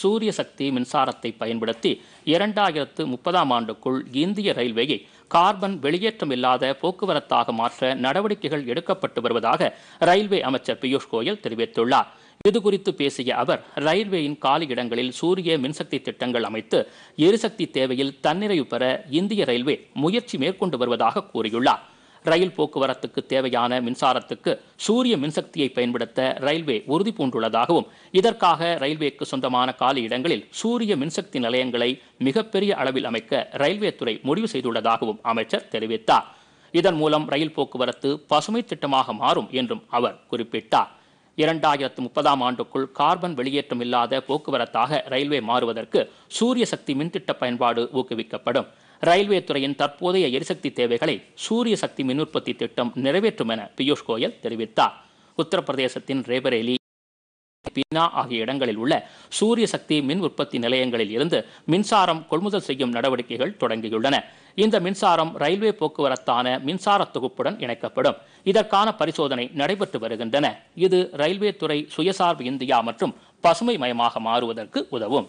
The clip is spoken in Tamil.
சூரிய சக்தி மின்சாரத்தை பயன்படுத்தி இரண்டாயிரத்து முப்பதாம் ஆண்டுக்குள் இந்திய ரயில்வேயை கார்பன் வெளியேற்றம் இல்லாத போக்குவரத்தாக மாற்ற நடவடிக்கைகள் எடுக்கப்பட்டு வருவதாக ரயில்வே அமைச்சர் பியூஷ் கோயல் தெரிவித்துள்ளார் இது குறித்து பேசிய அவர் ரயில்வேயின் காலி இடங்களில் சூரிய மின்சக்தி திட்டங்கள் அமைத்து எரிசக்தி தேவையில் தன்னிறைவு பெற இந்திய ரயில்வே முயற்சி மேற்கொண்டு வருவதாக கூறியுள்ளார் ரயில் போக்குவரத்துக்கு தேவையான மின்சாரத்துக்கு சூரிய மின்சக்தியை பயன்படுத்த ரயில்வே உறுதி பூண்டுள்ளதாகவும் இதற்காக ரயில்வேக்கு சொந்தமான காலி இடங்களில் சூரிய மின்சக்தி நிலையங்களை மிகப்பெரிய அளவில் அமைக்க ரயில்வே துறை முடிவு செய்துள்ளதாகவும் அமைச்சர் தெரிவித்தார் இதன் மூலம் ரயில் போக்குவரத்து பசுமை திட்டமாக மாறும் என்றும் அவர் குறிப்பிட்டார் இரண்டாயிரத்து முப்பதாம் ஆண்டுக்குள் கார்பன் வெளியேற்றம் இல்லாத போக்குவரத்தாக ரயில்வே மாறுவதற்கு சூரிய சக்தி மின்திட்ட பயன்பாடு ஊக்குவிக்கப்படும் ரயில்வே துறையின் தற்போதைய எரிசக்தி தேவைகளை சூரிய சக்தி மின் உற்பத்தி திட்டம் நிறைவேற்றும் என பியூஷ் கோயல் தெரிவித்தார் உத்தரப்பிரதேசத்தின் ரேபரேலி பீனா ஆகிய இடங்களில் உள்ள சூரிய சக்தி மின் உற்பத்தி நிலையங்களில் இருந்து மின்சாரம் கொள்முதல் செய்யும் நடவடிக்கைகள் தொடங்கியுள்ளன இந்த மின்சாரம் ரயில்வே போக்குவரத்தான மின்சார தொகுப்புடன் இணைக்கப்படும் இதற்கான பரிசோதனை நடைபெற்று வருகின்றன இது ரயில்வே துறை சுயசார்பு இந்தியா மற்றும் பசுமை மயமாக மாறுவதற்கு உதவும்